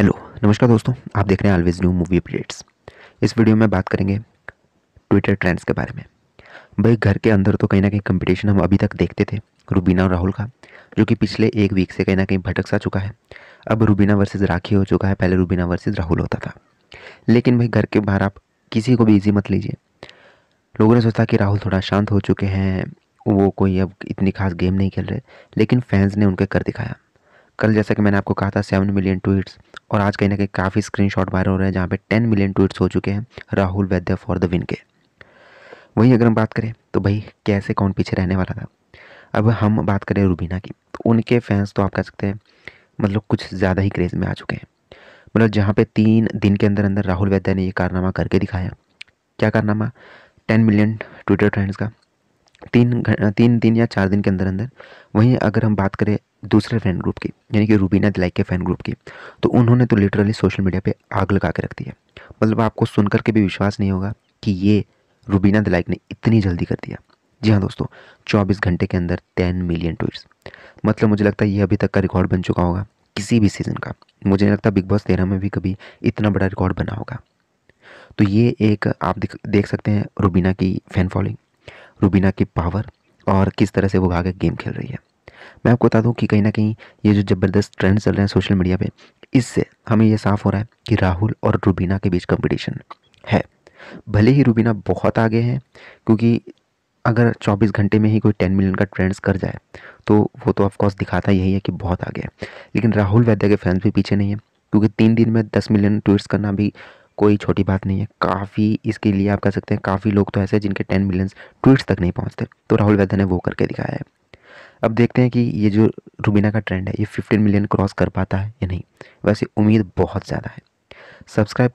hello नमस्कार दोस्तों आप देख रहे हैं ऑलवेज न्यू मूवी अपडेट्स इस वीडियो में बात करेंगे ट्विटर ट्रेंड्स के बारे में भाई घर के अंदर तो कहीं ना कहीं कंपटीशन हम अभी तक देखते थे रूबीना और राहुल का जो कि पिछले एक वीक से कहीं ना कहीं भटक सा चुका है अब रूबीना वर्सेज राखी हो चुका है पहले रूबीना वर्सेज राहुल होता था लेकिन भाई घर के बाहर आप किसी को भी ईजी मत लीजिए लोगों ने सोचा कि राहुल थोड़ा शांत हो चुके हैं वो कोई अब इतनी खास गेम नहीं खेल रहे लेकिन फैंस ने उनके कर दिखाया कल जैसा कि मैंने आपको कहा था सेवन मिलियन ट्वीट्स और आज कहीं ना कहीं काफ़ी स्क्रीनशॉट वायरल हो रहे हैं जहाँ पे टेन मिलियन ट्वीट्स हो चुके हैं राहुल वैद्य फॉर द विन के वहीं अगर हम बात करें तो भाई कैसे कौन पीछे रहने वाला था अब हम बात करें रूबीना की तो उनके फैंस तो आप कह सकते हैं मतलब कुछ ज़्यादा ही क्रेज़ में आ चुके हैं मतलब जहाँ पे तीन दिन के अंदर अंदर राहुल वैद्य ने ये कारनामा करके दिखाया क्या कारनामा टेन मिलियन ट्विटर ट्रेंड्स का तीन तीन दिन या चार दिन के अंदर अंदर वहीं अगर हम बात करें दूसरे फैन ग्रुप की यानी कि रूबीना दिलाई के फ़ैन ग्रुप की तो उन्होंने तो लिटरली सोशल मीडिया पे आग लगा के रख दी है मतलब आपको सुनकर के भी विश्वास नहीं होगा कि ये रूबीना दिलाइक ने इतनी जल्दी कर दिया जी हाँ दोस्तों चौबीस घंटे के अंदर टेन मिलियन ट्वीट्स मतलब मुझे लगता है ये अभी तक का रिकॉर्ड बन चुका होगा किसी भी सीज़न का मुझे नहीं लगता बिग बॉस तेरह में भी कभी इतना बड़ा रिकॉर्ड बना होगा तो ये एक आप देख सकते हैं रूबीना की फ़ैन फॉलोइंग रूबीना की पावर और किस तरह से वो आगे गेम खेल रही है मैं आपको बता दूं कि कहीं ना कहीं ये जो ज़बरदस्त ट्रेंड चल रहे हैं सोशल मीडिया पे इससे हमें ये साफ़ हो रहा है कि राहुल और रूबीना के बीच कंपटीशन है भले ही रूबीना बहुत आगे हैं क्योंकि अगर 24 घंटे में ही कोई 10 मिलियन का ट्रेंड्स कर जाए तो वो तो ऑफकोर्स दिखाता यही है कि बहुत आगे है लेकिन राहुल वैद्य के फैंस भी पीछे नहीं है क्योंकि तीन दिन में दस मिलियन ट्वीट्स करना भी कोई छोटी बात नहीं है काफ़ी इसके लिए आप कह सकते हैं काफ़ी लोग तो ऐसे जिनके टेन मिलियंस ट्वीट्स तक नहीं पहुँचते तो राहुल वैद्य ने वो करके दिखाया है अब देखते हैं कि ये जो रूबीना का ट्रेंड है ये 15 मिलियन क्रॉस कर पाता है या नहीं वैसे उम्मीद बहुत ज़्यादा है सब्सक्राइब